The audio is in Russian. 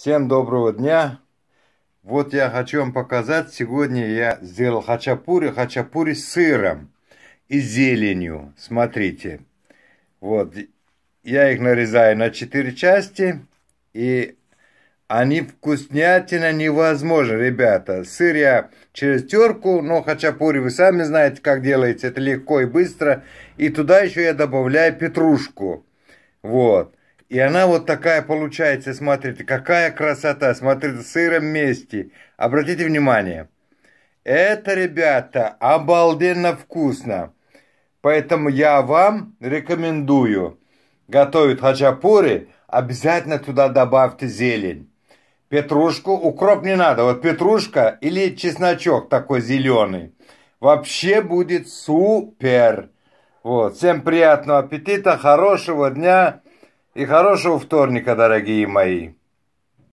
Всем доброго дня! Вот я хочу вам показать, сегодня я сделал хачапури, хачапури с сыром и зеленью. Смотрите, вот, я их нарезаю на 4 части, и они вкуснятина невозможно, ребята. Сыр я через терку, но хачапури вы сами знаете, как делается. Это легко и быстро. И туда еще я добавляю петрушку. Вот. И она вот такая получается, смотрите, какая красота, смотрите, в сыром месте. Обратите внимание. Это, ребята, обалденно вкусно. Поэтому я вам рекомендую. готовить хачапури, обязательно туда добавьте зелень. Петрушку, укроп не надо. Вот петрушка или чесночок такой зеленый. Вообще будет супер. Вот. Всем приятного аппетита, хорошего дня. И хорошего вторника, дорогие мои!